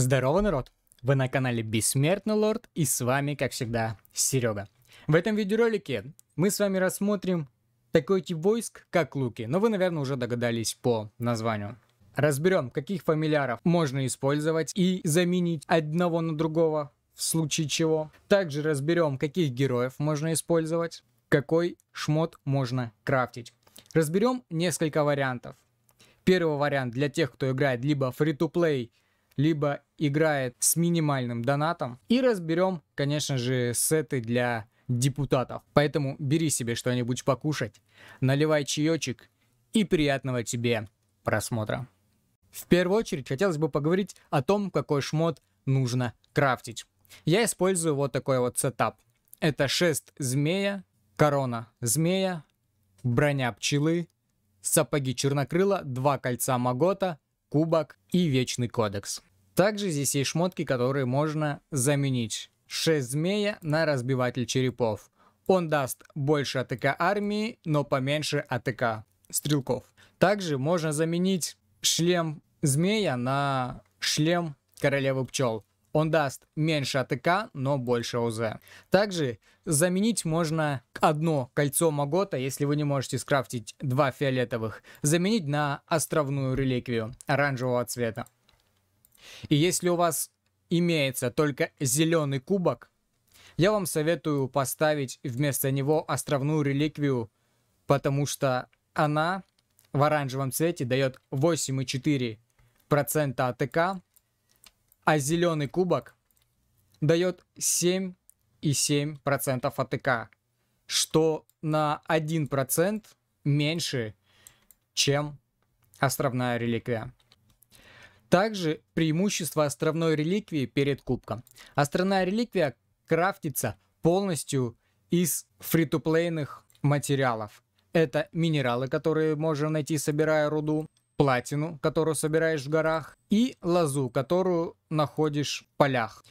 Здорово, народ! Вы на канале Бессмертный Лорд и с вами, как всегда, Серега. В этом видеоролике мы с вами рассмотрим такой тип войск, как луки, но вы, наверное, уже догадались по названию. Разберем, каких фамильяров можно использовать и заменить одного на другого, в случае чего. Также разберем, каких героев можно использовать, какой шмот можно крафтить. Разберем несколько вариантов. Первый вариант для тех, кто играет либо фри-то-плей либо играет с минимальным донатом. И разберем, конечно же, сеты для депутатов. Поэтому бери себе что-нибудь покушать, наливай чаечек и приятного тебе просмотра. В первую очередь хотелось бы поговорить о том, какой шмот нужно крафтить. Я использую вот такой вот сетап. Это шест змея, корона змея, броня пчелы, сапоги чернокрыла, два кольца магота, кубок и вечный кодекс. Также здесь есть шмотки, которые можно заменить. 6 змея на разбиватель черепов. Он даст больше АТК армии, но поменьше АТК стрелков. Также можно заменить шлем змея на шлем королевы пчел. Он даст меньше АТК, но больше ОЗ. Также заменить можно одно кольцо Магота, если вы не можете скрафтить два фиолетовых, заменить на островную реликвию оранжевого цвета. И если у вас имеется только зеленый кубок, я вам советую поставить вместо него островную реликвию, потому что она в оранжевом цвете дает 8,4% АТК, а зеленый кубок дает 7,7% АТК, что на 1% меньше, чем островная реликвия. Также преимущество островной реликвии перед кубком. Островная реликвия крафтится полностью из фритуплейных материалов. Это минералы, которые можно найти, собирая руду, платину, которую собираешь в горах, и лозу, которую находишь в полях.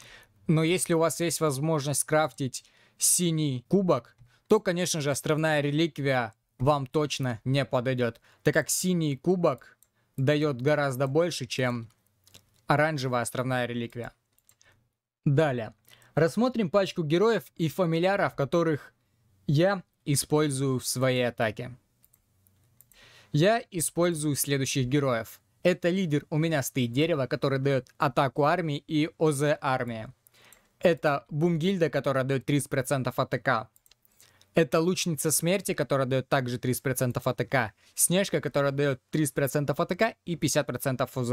Но если у вас есть возможность крафтить синий кубок, то, конечно же, островная реликвия вам точно не подойдет, так как синий кубок дает гораздо больше, чем оранжевая островная реликвия. Далее. Рассмотрим пачку героев и фамильяров, которых я использую в своей атаке. Я использую следующих героев. Это лидер «У меня стоит дерево», который дает атаку армии и ОЗ армия. Это Бумгильда, которая дает 30% АТК. Это лучница смерти, которая дает также 30% АТК. Снежка, которая дает 30% АТК и 50% ФУЗ.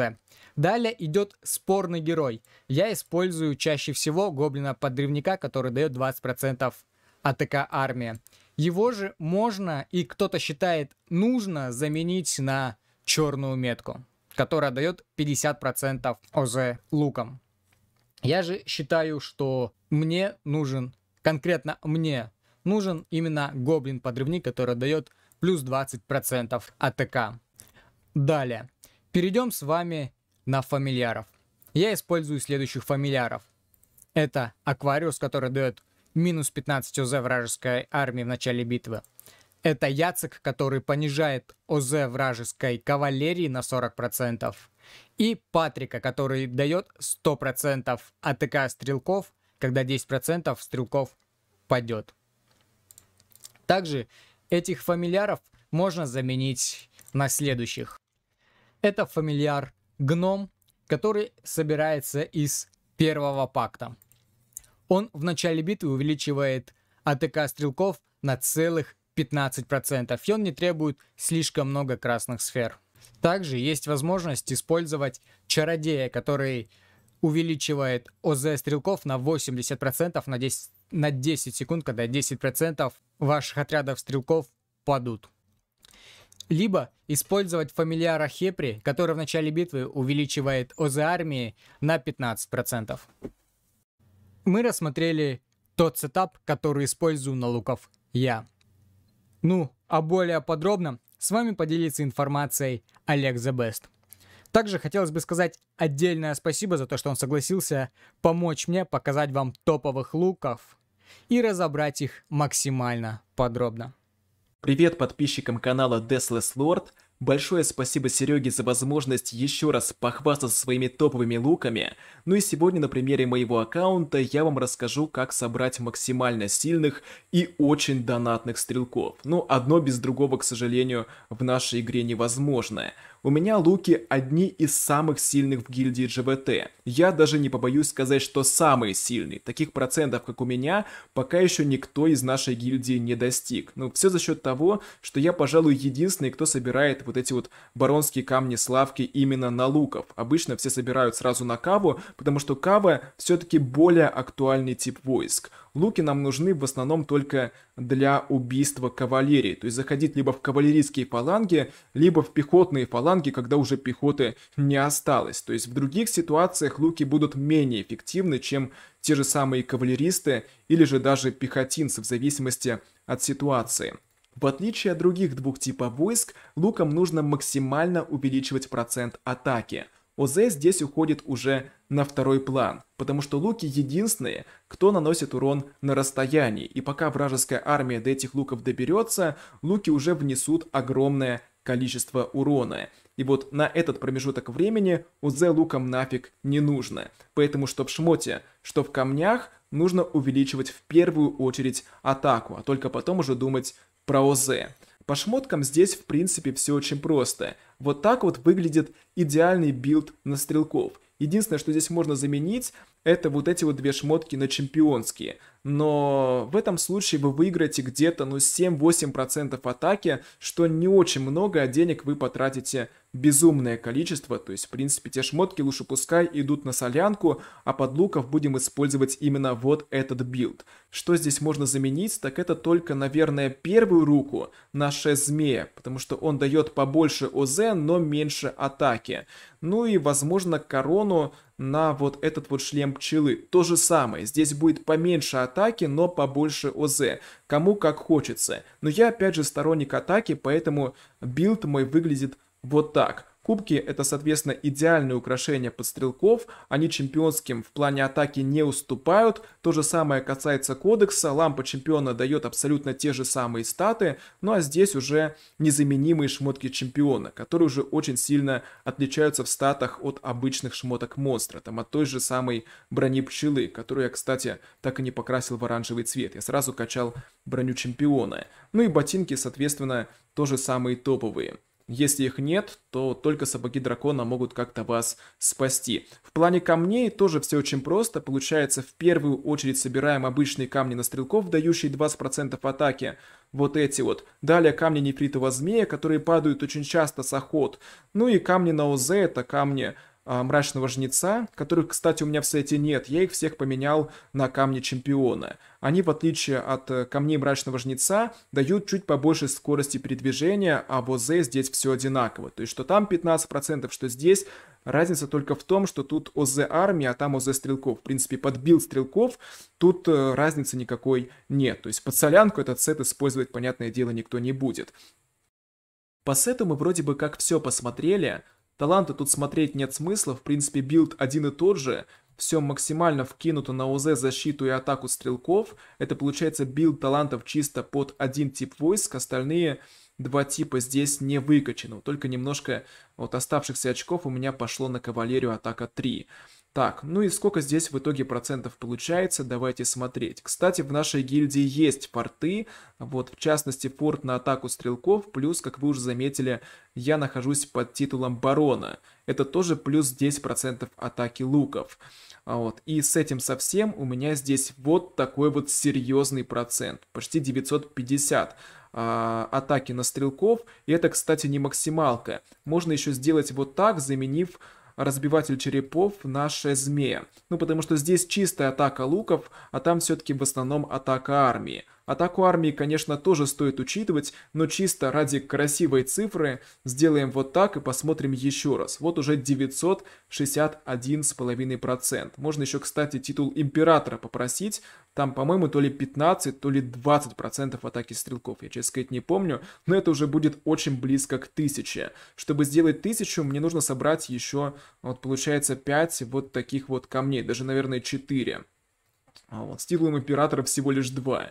Далее идет спорный герой. Я использую чаще всего гоблина-подрывника, который дает 20% АТК армия. Его же можно и кто-то считает нужно заменить на черную метку, которая дает 50% ОЗ луком. Я же считаю, что мне нужен, конкретно мне нужен именно гоблин-подрывник, который дает плюс 20% АТК. Далее. Перейдем с вами на фамильяров. Я использую следующих фамильяров. Это Аквариус, который дает минус 15 ОЗ вражеской армии в начале битвы. Это Яцек, который понижает ОЗ вражеской кавалерии на 40%. И Патрика, который дает 100% АТК стрелков, когда 10% стрелков падет. Также этих фамильяров можно заменить на следующих. Это фамильяр гном, который собирается из первого пакта. Он в начале битвы увеличивает АТК стрелков на целых 15%, и он не требует слишком много красных сфер. Также есть возможность использовать чародея, который увеличивает ОЗ стрелков на 80% на 10 на 10 секунд, когда 10% ваших отрядов стрелков падут. Либо использовать фамильяра Хепри, который в начале битвы увеличивает ОЗ армии на 15%. Мы рассмотрели тот сетап, который использую на луков я. Ну, а более подробно с вами поделится информацией Олег Забест. Best. Также хотелось бы сказать отдельное спасибо за то, что он согласился помочь мне показать вам топовых луков и разобрать их максимально подробно. Привет подписчикам канала Deathless Lord. Большое спасибо Сереге за возможность еще раз похвастаться своими топовыми луками. Ну и сегодня на примере моего аккаунта я вам расскажу, как собрать максимально сильных и очень донатных стрелков. Ну, одно без другого, к сожалению, в нашей игре невозможно. У меня луки одни из самых сильных в гильдии ЖВТ. Я даже не побоюсь сказать, что самый сильный. Таких процентов, как у меня, пока еще никто из нашей гильдии не достиг. Ну, все за счет того, что я, пожалуй, единственный, кто собирает вот эти вот баронские камни-славки именно на луков. Обычно все собирают сразу на каву, потому что кава все-таки более актуальный тип войск. Луки нам нужны в основном только для убийства кавалерии, то есть заходить либо в кавалерийские фаланги, либо в пехотные фаланги, когда уже пехоты не осталось. То есть в других ситуациях луки будут менее эффективны, чем те же самые кавалеристы или же даже пехотинцы, в зависимости от ситуации. В отличие от других двух типов войск, лукам нужно максимально увеличивать процент атаки – Озе здесь уходит уже на второй план, потому что луки единственные, кто наносит урон на расстоянии, и пока вражеская армия до этих луков доберется, луки уже внесут огромное количество урона. И вот на этот промежуток времени Узе луком нафиг не нужно. Поэтому что в шмоте, что в камнях, нужно увеличивать в первую очередь атаку, а только потом уже думать про Озе. По шмоткам здесь в принципе все очень просто. Вот так вот выглядит идеальный билд на стрелков. Единственное, что здесь можно заменить, это вот эти вот две шмотки на чемпионские но в этом случае вы выиграете где-то ну 7-8% атаки, что не очень много, а денег вы потратите безумное количество, то есть в принципе те шмотки лучше пускай идут на солянку, а под луков будем использовать именно вот этот билд. Что здесь можно заменить, так это только, наверное, первую руку на змея, потому что он дает побольше ОЗ, но меньше атаки. Ну и, возможно, корону на вот этот вот шлем пчелы. То же самое, здесь будет поменьше атаки, атаки, но побольше ОЗ. Кому как хочется. Но я опять же сторонник атаки, поэтому билд мой выглядит вот так. Кубки — это, соответственно, идеальные украшения подстрелков, они чемпионским в плане атаки не уступают. То же самое касается кодекса, лампа чемпиона дает абсолютно те же самые статы, ну а здесь уже незаменимые шмотки чемпиона, которые уже очень сильно отличаются в статах от обычных шмоток монстра, там от той же самой брони пчелы, которую я, кстати, так и не покрасил в оранжевый цвет, я сразу качал броню чемпиона. Ну и ботинки, соответственно, тоже самые топовые. Если их нет, то только сапоги дракона могут как-то вас спасти. В плане камней тоже все очень просто. Получается, в первую очередь собираем обычные камни на стрелков, дающие 20% атаки. Вот эти вот. Далее камни нефритового змея, которые падают очень часто с охот. Ну и камни на ОЗ, это камни а, мрачного Жнеца, которых, кстати, у меня в сайте нет, я их всех поменял на Камни Чемпиона. Они, в отличие от э, Камней Мрачного Жнеца, дают чуть побольше скорости передвижения, а в ОЗ здесь все одинаково. То есть, что там 15%, что здесь, Разница только в том, что тут ОЗ армия, а там ОЗ стрелков. В принципе, подбил стрелков, тут э, разницы никакой нет. То есть под солянку этот сет использовать, понятное дело, никто не будет. По сету мы вроде бы как все посмотрели, Таланты тут смотреть нет смысла, в принципе билд один и тот же, все максимально вкинуто на УЗ защиту и атаку стрелков. Это получается билд талантов чисто под один тип войск, остальные два типа здесь не выкачаны. Только немножко вот оставшихся очков у меня пошло на кавалерию атака 3. Так, ну и сколько здесь в итоге процентов получается, давайте смотреть. Кстати, в нашей гильдии есть порты, вот в частности порт на атаку стрелков, плюс, как вы уже заметили, я нахожусь под титулом барона. Это тоже плюс 10% атаки луков. А вот. И с этим совсем у меня здесь вот такой вот серьезный процент, почти 950 а, атаки на стрелков. И это, кстати, не максималка. Можно еще сделать вот так, заменив разбиватель черепов наша змея. Ну, потому что здесь чистая атака луков, а там все-таки в основном атака армии. Атаку армии, конечно, тоже стоит учитывать, но чисто ради красивой цифры сделаем вот так и посмотрим еще раз. Вот уже 961,5%. Можно еще, кстати, титул императора попросить. Там, по-моему, то ли 15, то ли 20% атаки стрелков. Я, честно сказать, не помню, но это уже будет очень близко к 1000. Чтобы сделать 1000, мне нужно собрать еще, вот получается, 5 вот таких вот камней. Даже, наверное, 4. А вот, с титулом императора всего лишь 2.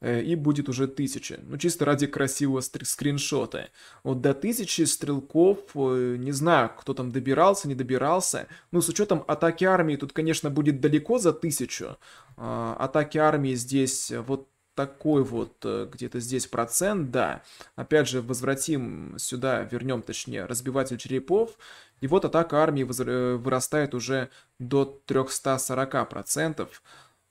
Э, и будет уже 1000. Ну, чисто ради красивого скриншота. Вот до 1000 стрелков, э, не знаю, кто там добирался, не добирался. Ну, с учетом атаки армии, тут, конечно, будет далеко за 1000. А, атаки армии здесь э, вот такой вот где-то здесь процент, да. Опять же, возвратим сюда, вернем, точнее, разбиватель черепов. И вот атака армии вырастает уже до 340%.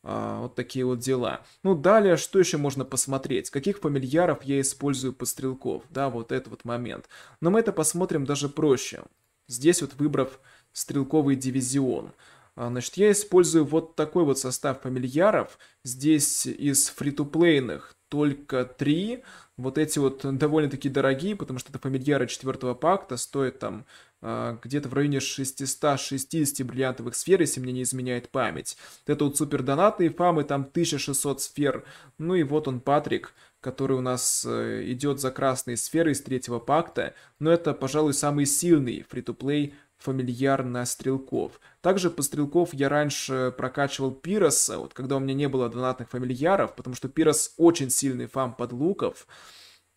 А, вот такие вот дела. Ну, далее, что еще можно посмотреть? Каких фамильяров я использую по стрелков? Да, вот этот вот момент. Но мы это посмотрим даже проще. Здесь вот выбрав стрелковый дивизион. А, значит, я использую вот такой вот состав фамильяров. Здесь из фри то только три. Вот эти вот довольно-таки дорогие, потому что это фамильяры четвертого пакта, стоят там а, где-то в районе 660 бриллиантовых сфер, если мне не изменяет память. Вот это вот супер донаты и фамы, там 1600 сфер. Ну и вот он, Патрик, который у нас э, идет за красные сферы из третьего пакта. Но это, пожалуй, самый сильный фри-то-плей фамильяр на стрелков. Также по стрелков я раньше прокачивал Пироса, вот когда у меня не было донатных фамильяров, потому что Пирос очень сильный фам под луков.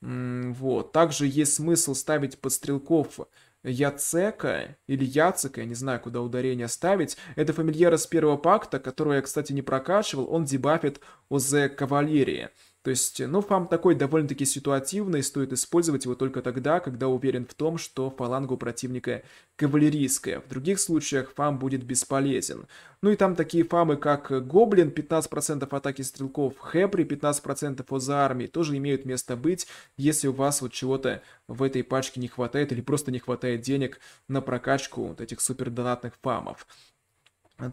Вот. Также есть смысл ставить под стрелков Яцека или Яцека, я не знаю, куда ударение ставить. Это фамильера с первого пакта, которого я, кстати, не прокачивал. Он дебафит ОЗ Кавалерии. То есть, э, ну, фам такой довольно-таки ситуативный, стоит использовать его только тогда, когда уверен в том, что фаланга у противника кавалерийская. В других случаях фам будет бесполезен. Ну и там такие фамы, как э, Гоблин, 15% атаки стрелков, Хепри, 15% ОЗА армии, тоже имеют место быть, если у вас вот чего-то в этой пачке не хватает или просто не хватает денег на прокачку вот этих супердонатных фамов.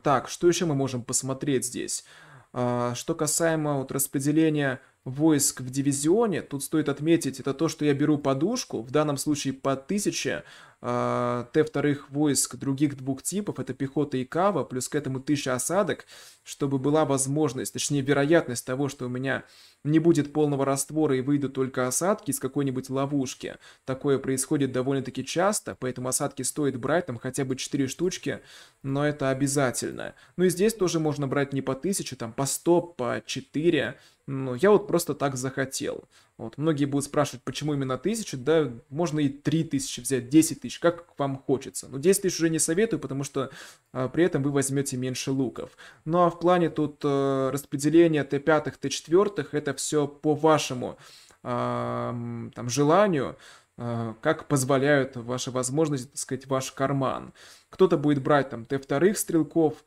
Так, что еще мы можем посмотреть здесь? А, что касаемо вот распределения войск в дивизионе, тут стоит отметить, это то, что я беру подушку, в данном случае по 1000 а, Т-вторых войск других двух типов, это пехота и кава, плюс к этому 1000 осадок, чтобы была возможность, точнее вероятность того, что у меня не будет полного раствора и выйдут только осадки из какой-нибудь ловушки. Такое происходит довольно-таки часто, поэтому осадки стоит брать, там хотя бы 4 штучки, но это обязательно. Ну и здесь тоже можно брать не по 1000, там по 100, по 4, ну, я вот просто так захотел. Вот, многие будут спрашивать, почему именно тысячу, да, можно и три тысячи взять, 10 тысяч, как вам хочется. Но 10 тысяч уже не советую, потому что а, при этом вы возьмете меньше луков. Ну, а в плане тут а, распределения Т5, Т4, это все по вашему а, там, желанию, а, как позволяют ваши возможности, так сказать, ваш карман. Кто-то будет брать там Т2 стрелков,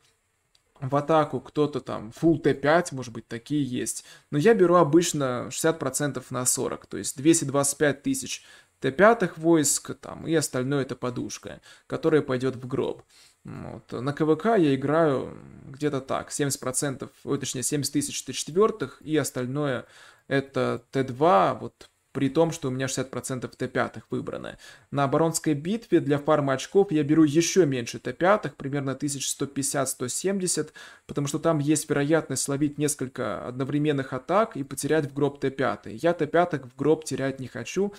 в атаку кто-то там full t 5 может быть, такие есть. Но я беру обычно 60% процентов на 40, то есть 225 тысяч Т5 войск там, и остальное это подушка, которая пойдет в гроб. Вот. На КВК я играю где-то так, 70%, процентов точнее 70 тысяч Т4 и остальное это Т2, вот при том, что у меня 60% Т5 выбрано. На оборонской битве для фарма очков я беру еще меньше Т5, примерно 1150-170, потому что там есть вероятность словить несколько одновременных атак и потерять в гроб Т5. Я Т5 в гроб терять не хочу,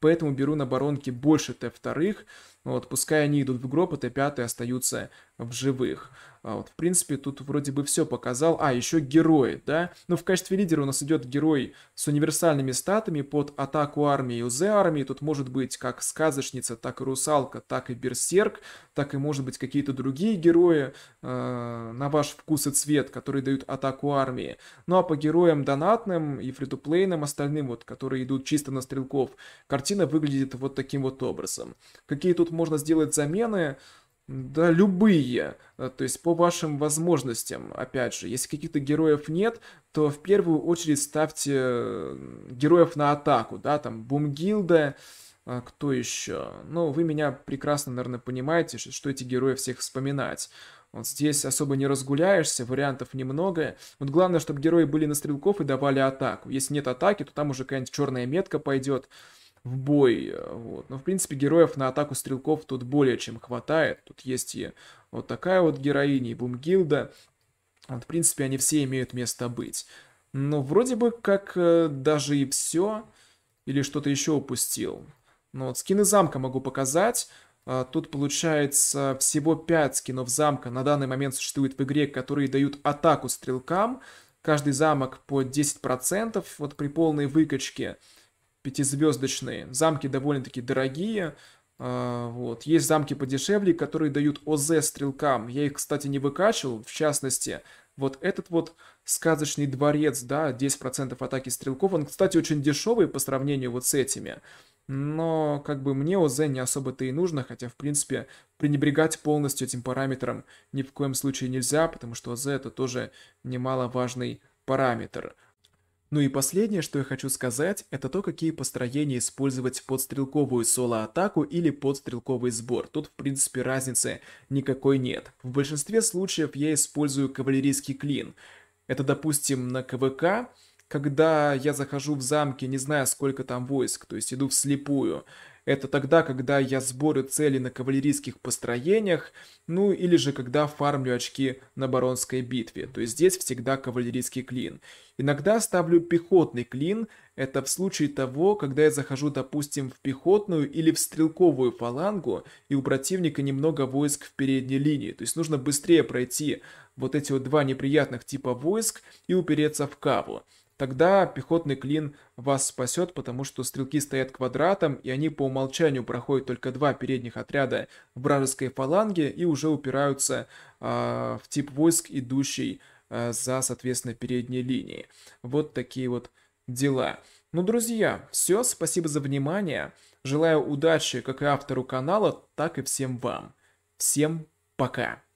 поэтому беру на оборонке больше Т2, вот, пускай они идут в гроб, а Т5 остаются в живых. А вот, в принципе, тут вроде бы все показал. А, еще герои, да? Но ну, в качестве лидера у нас идет герой с универсальными статами под атаку армии и узе армии. Тут может быть как сказочница, так и русалка, так и берсерк, так и, может быть, какие-то другие герои э, на ваш вкус и цвет, которые дают атаку армии. Ну а по героям донатным и фритуплейным остальным, вот, которые идут чисто на стрелков, картина выглядит вот таким вот образом. Какие тут можно сделать замены? Да, любые. Э, то есть по вашим возможностям, опять же, если каких-то героев нет, то в первую очередь ставьте героев на атаку, да, там Бумгилда, э, кто еще? Ну, вы меня прекрасно, наверное, понимаете, что эти герои всех вспоминать. Вот здесь особо не разгуляешься, вариантов немного. Вот главное, чтобы герои были на стрелков и давали атаку. Если нет атаки, то там уже какая-нибудь черная метка пойдет в бой. Э, вот. Но, в принципе, героев на атаку стрелков тут более чем хватает. Тут есть и вот такая вот героиня, и Бумгилда. Вот, в принципе, они все имеют место быть. Но вроде бы как э, даже и все. Или что-то еще упустил. Но вот скины замка могу показать. А, тут получается всего 5 скинов замка на данный момент существует в игре, которые дают атаку стрелкам. Каждый замок по 10% вот при полной выкачке пятизвездочные. Замки довольно-таки дорогие. А, вот. Есть замки подешевле, которые дают ОЗ стрелкам. Я их, кстати, не выкачивал. В частности, вот этот вот сказочный дворец, да, 10% атаки стрелков. Он, кстати, очень дешевый по сравнению вот с этими. Но как бы мне ОЗ не особо-то и нужно, хотя, в принципе, пренебрегать полностью этим параметром ни в коем случае нельзя, потому что ОЗ это тоже немаловажный параметр. Ну и последнее, что я хочу сказать, это то, какие построения использовать под стрелковую соло-атаку или под стрелковый сбор. Тут, в принципе, разницы никакой нет. В большинстве случаев я использую кавалерийский клин. Это, допустим, на КВК, когда я захожу в замки, не зная, сколько там войск, то есть иду вслепую. Это тогда, когда я сборю цели на кавалерийских построениях, ну или же когда фармлю очки на баронской битве. То есть здесь всегда кавалерийский клин. Иногда ставлю пехотный клин. Это в случае того, когда я захожу, допустим, в пехотную или в стрелковую фалангу, и у противника немного войск в передней линии. То есть нужно быстрее пройти вот эти вот два неприятных типа войск и упереться в каву тогда пехотный клин вас спасет, потому что стрелки стоят квадратом, и они по умолчанию проходят только два передних отряда вражеской фаланги и уже упираются э, в тип войск, идущий э, за, соответственно, передней линией. Вот такие вот дела. Ну, друзья, все, спасибо за внимание. Желаю удачи как и автору канала, так и всем вам. Всем пока!